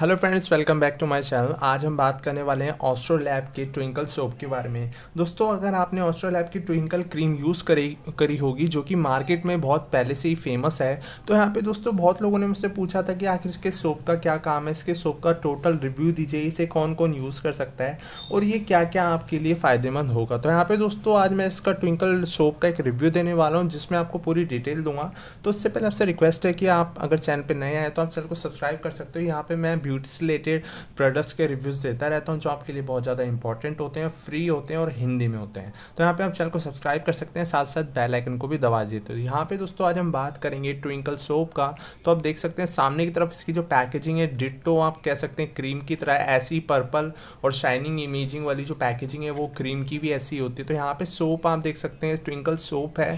hello friends welcome back to my channel आज हम बात करने वाले हैं ऑस्ट्रो लैब के ट्विंकल सोप के बारे में दोस्तों अगर आपने ऑस्ट्रो लैब की ट्विंकल क्रीम यूज़ करी करी होगी जो कि मार्केट में बहुत पहले से ही फेमस है तो यहाँ पे दोस्तों बहुत लोगों ने मुझसे पूछा था कि आखिर इसके सोप का क्या काम है इसके सोप का टोटल रिव्यू दीजिए इसे कौन कौन यूज़ कर सकता है और ये क्या क्या आपके लिए फ़ायदेमंद होगा तो यहाँ पर दोस्तों आज मैं इसका ट्विंकल सोप का एक रिव्यू देने वाला हूँ जिसमें आपको पूरी डिटेल दूंगा तो उससे पहले आपसे रिक्वेस्ट है कि आप अगर चैनल पर नए आए तो आप चैनल को सब्सक्राइब कर सकते हो यहाँ पर मैं ब्यूटी से रिलेटेड प्रोडक्ट्स के रिव्यूज़ देता रहता हूँ जो आपके लिए बहुत ज़्यादा इंपॉर्टेंट होते हैं फ्री होते हैं और हिंदी में होते हैं तो यहाँ पे आप चैनल को सब्सक्राइब कर सकते हैं साथ साथ बेलाइकन को भी दबा देते तो यहाँ पे दोस्तों आज हम बात करेंगे ट्विंकल सोप का तो आप देख सकते हैं सामने की तरफ इसकी जो पैकेजिंग है डिटो आप कह सकते हैं क्रीम की तरह ऐसी पर्पल और शाइनिंग इमेजिंग वाली जो पैकेजिंग है वो क्रीम की भी ऐसी होती है तो यहाँ पे सोप आप देख सकते हैं ट्विंकल सोप है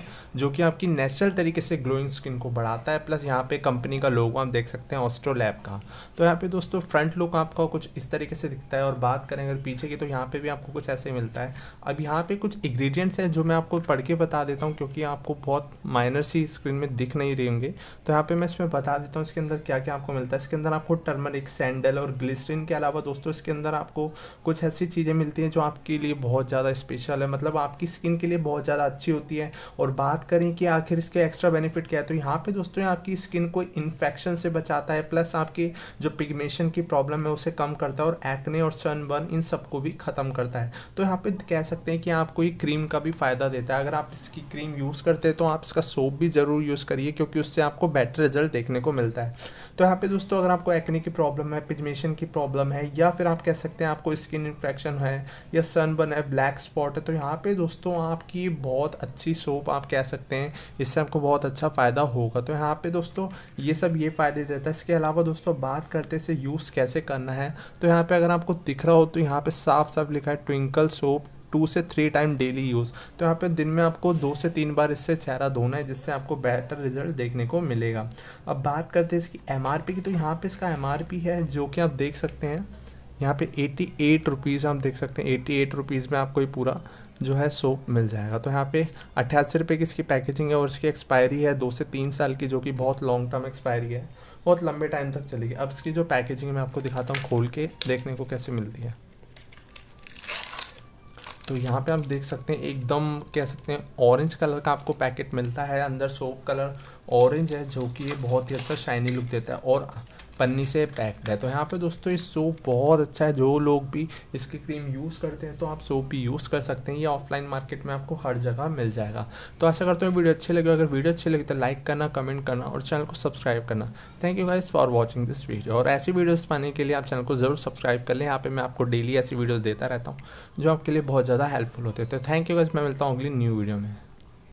जो कि आपकी नेचुरल तरीके से ग्लोइंग स्किन को बढ़ाता है प्लस यहाँ पे कंपनी का लोगो आप देख सकते हैं ऑस्ट्रोलैब का तो यहाँ पे दोस्तों दोस्तों फ्रंट लुक आपका कुछ इस तरीके से दिखता है और बात करें अगर पीछे की तो यहाँ पे भी आपको कुछ ऐसे मिलता है अब यहाँ पे कुछ इग्रीडियंट्स हैं जो मैं आपको पढ़ के बता देता हूँ क्योंकि आपको बहुत माइनर सी स्क्रीन में दिख नहीं रहे होंगे तो यहाँ पर मैं इसमें बता देता हूँ इसके अंदर क्या क्या आपको मिलता है इसके अंदर आपको टर्मरिक सैंडल और ग्लिसरीन के अलावा दोस्तों इसके अंदर आपको कुछ ऐसी चीज़ें मिलती हैं जो आपके लिए बहुत ज़्यादा स्पेशल है मतलब आपकी स्किन के लिए बहुत ज़्यादा अच्छी होती है और बात करें कि आखिर इसके एक्स्ट्रा बेनिफिट क्या है तो यहाँ पे दोस्तों आपकी स्किन को इन्फेक्शन से बचाता है प्लस आपकी जो पिगमेंट इन्फ्लेमेशन की प्रॉब्लम है उसे कम करता है और एक्ने और सनबर्न इन सबको भी ख़त्म करता है तो यहाँ पे कह सकते हैं कि आपको ये क्रीम का भी फ़ायदा देता है अगर आप इसकी क्रीम यूज़ करते हैं तो आप इसका सोप भी ज़रूर यूज़ करिए क्योंकि उससे आपको बेटर रिजल्ट देखने को मिलता है तो यहाँ पे दोस्तों अगर आपको एक्ने की प्रॉब्लम है पिजमेशन की प्रॉब्लम है या फिर आप कह सकते हैं आपको स्किन इन्फेक्शन है या सनबर्न है ब्लैक स्पॉट है तो यहाँ पे दोस्तों आपकी बहुत अच्छी सोप आप कह सकते हैं इससे आपको बहुत अच्छा फ़ायदा होगा तो यहाँ पे दोस्तों ये सब ये फ़ायदे देता है इसके अलावा दोस्तों बात करते से यूज़ कैसे करना है तो यहाँ पे अगर आपको दिख रहा हो तो यहाँ पे साफ साफ लिखा है ट्विंकल सोप टू से थ्री टाइम डेली यूज़ तो यहाँ पे दिन में आपको दो से तीन बार इससे चेहरा धोना है जिससे आपको बेहतर रिजल्ट देखने को मिलेगा अब बात करते हैं इसकी एम की तो यहाँ पर इसका एम है जो कि आप देख सकते हैं यहाँ पे एटी एट रुपीज़ आप देख सकते हैं एटी एट रुपीज़ में आपको ये पूरा जो है सो मिल जाएगा तो यहाँ पे अट्ठासी रुपये की इसकी पैकेजिंग है और इसकी एक्सपायरी है दो से तीन साल की जो कि बहुत लॉन्ग टर्म एक्सपायरी है बहुत लंबे टाइम तक चलेगी अब इसकी जो पैकेजिंग है मैं आपको दिखाता हूँ खोल के देखने को कैसे मिलती है तो यहाँ पे आप देख सकते हैं एकदम कह सकते हैं ऑरेंज कलर का आपको पैकेट मिलता है अंदर सोप कलर ऑरेंज है जो कि ये बहुत ही अच्छा शाइनी लुक देता है और पन्नी से पैक्ड है तो यहाँ पे दोस्तों ये सोप बहुत अच्छा है जो लोग भी इसकी क्रीम यूज़ करते हैं तो आप सोप भी यूज़ कर सकते हैं ये ऑफलाइन मार्केट में आपको हर जगह मिल जाएगा तो ऐसा करते हैं वीडियो अच्छी लगी अगर वीडियो अच्छी लगी तो लाइक करना कमेंट करना और चैनल को सब्सक्राइब करना thank you guys for watching this video और ऐसी वीडियोज़ पाने के लिए आप चैनल को ज़रूर सब्सक्राइब कर लें यहाँ पर मैं आपको डेली ऐसी वीडियोज़ देता रहता हूँ जो आपके लिए बहुत ज़्यादा हेल्पफुल होते हैं तो थैंक यू गाइज मैं मिलता हूँ अगली न्यू वीडियो में